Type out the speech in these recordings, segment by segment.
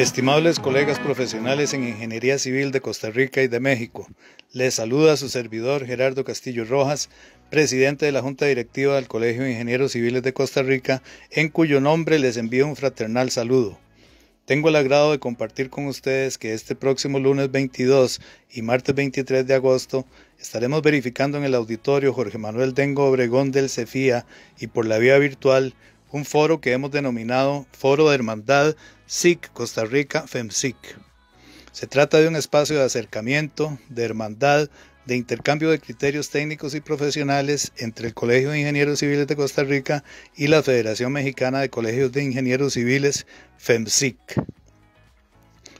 Estimables colegas profesionales en Ingeniería Civil de Costa Rica y de México, les saluda su servidor Gerardo Castillo Rojas, presidente de la Junta Directiva del Colegio de Ingenieros Civiles de Costa Rica, en cuyo nombre les envío un fraternal saludo. Tengo el agrado de compartir con ustedes que este próximo lunes 22 y martes 23 de agosto estaremos verificando en el auditorio Jorge Manuel Dengo Obregón del CEFIA y por la vía virtual un foro que hemos denominado Foro de Hermandad SIC Costa Rica FEMSIC. Se trata de un espacio de acercamiento, de hermandad, de intercambio de criterios técnicos y profesionales entre el Colegio de Ingenieros Civiles de Costa Rica y la Federación Mexicana de Colegios de Ingenieros Civiles, FEMSIC.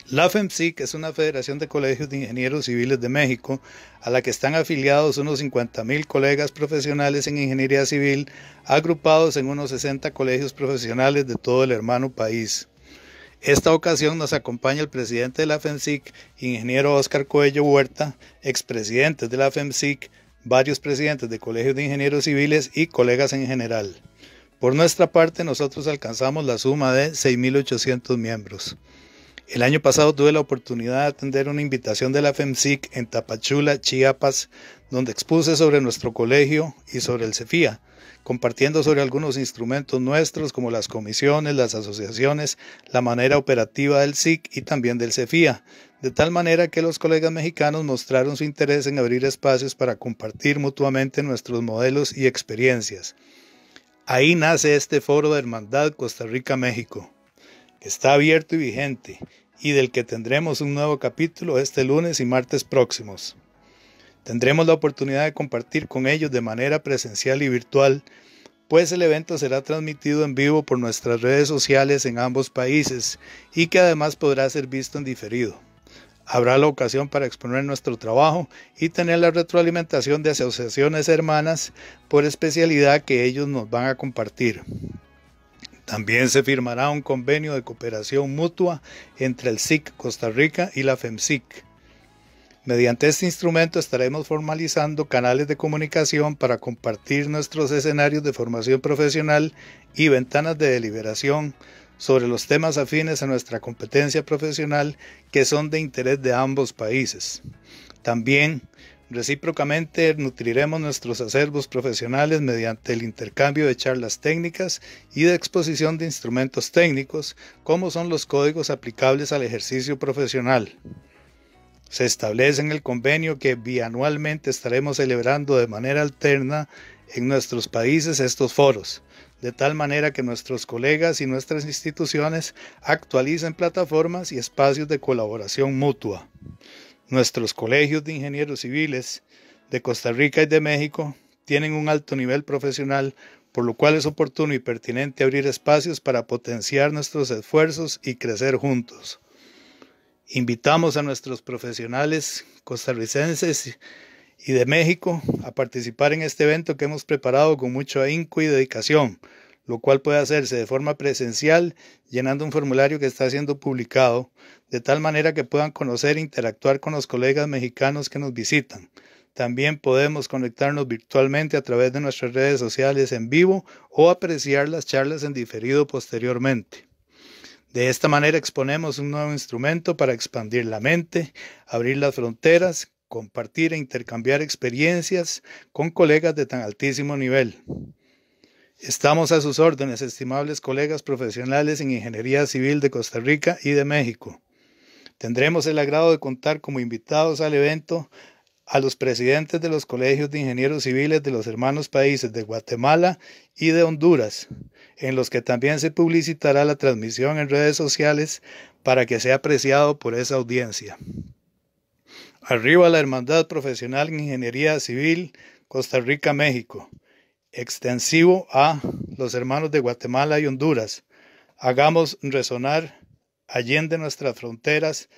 La FEMSIC es una federación de colegios de ingenieros civiles de México a la que están afiliados unos 50.000 colegas profesionales en ingeniería civil agrupados en unos 60 colegios profesionales de todo el hermano país. Esta ocasión nos acompaña el presidente de la FEMSIC, ingeniero Oscar Coello Huerta, expresidentes de la FEMSIC, varios presidentes de colegios de ingenieros civiles y colegas en general. Por nuestra parte, nosotros alcanzamos la suma de 6.800 miembros. El año pasado tuve la oportunidad de atender una invitación de la FEMSIC en Tapachula, Chiapas, donde expuse sobre nuestro colegio y sobre el CEFIA, compartiendo sobre algunos instrumentos nuestros como las comisiones, las asociaciones, la manera operativa del SIC y también del CEFIA, de tal manera que los colegas mexicanos mostraron su interés en abrir espacios para compartir mutuamente nuestros modelos y experiencias. Ahí nace este foro de Hermandad Costa Rica-México que está abierto y vigente, y del que tendremos un nuevo capítulo este lunes y martes próximos. Tendremos la oportunidad de compartir con ellos de manera presencial y virtual, pues el evento será transmitido en vivo por nuestras redes sociales en ambos países y que además podrá ser visto en diferido. Habrá la ocasión para exponer nuestro trabajo y tener la retroalimentación de asociaciones hermanas por especialidad que ellos nos van a compartir. También se firmará un convenio de cooperación mutua entre el SIC Costa Rica y la FEMSIC. Mediante este instrumento estaremos formalizando canales de comunicación para compartir nuestros escenarios de formación profesional y ventanas de deliberación sobre los temas afines a nuestra competencia profesional que son de interés de ambos países. También Recíprocamente nutriremos nuestros acervos profesionales mediante el intercambio de charlas técnicas y de exposición de instrumentos técnicos, como son los códigos aplicables al ejercicio profesional. Se establece en el convenio que bianualmente estaremos celebrando de manera alterna en nuestros países estos foros, de tal manera que nuestros colegas y nuestras instituciones actualicen plataformas y espacios de colaboración mutua. Nuestros colegios de ingenieros civiles de Costa Rica y de México tienen un alto nivel profesional, por lo cual es oportuno y pertinente abrir espacios para potenciar nuestros esfuerzos y crecer juntos. Invitamos a nuestros profesionales costarricenses y de México a participar en este evento que hemos preparado con mucho ahínco y dedicación lo cual puede hacerse de forma presencial llenando un formulario que está siendo publicado, de tal manera que puedan conocer e interactuar con los colegas mexicanos que nos visitan. También podemos conectarnos virtualmente a través de nuestras redes sociales en vivo o apreciar las charlas en diferido posteriormente. De esta manera exponemos un nuevo instrumento para expandir la mente, abrir las fronteras, compartir e intercambiar experiencias con colegas de tan altísimo nivel. Estamos a sus órdenes, estimables colegas profesionales en Ingeniería Civil de Costa Rica y de México. Tendremos el agrado de contar como invitados al evento a los presidentes de los colegios de ingenieros civiles de los hermanos países de Guatemala y de Honduras, en los que también se publicitará la transmisión en redes sociales para que sea apreciado por esa audiencia. Arriba la Hermandad Profesional en Ingeniería Civil Costa Rica, México extensivo a los hermanos de Guatemala y Honduras. Hagamos resonar allende nuestras fronteras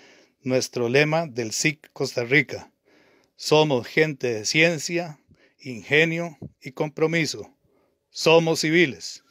nuestro lema del SIC Costa Rica. Somos gente de ciencia, ingenio y compromiso. Somos civiles.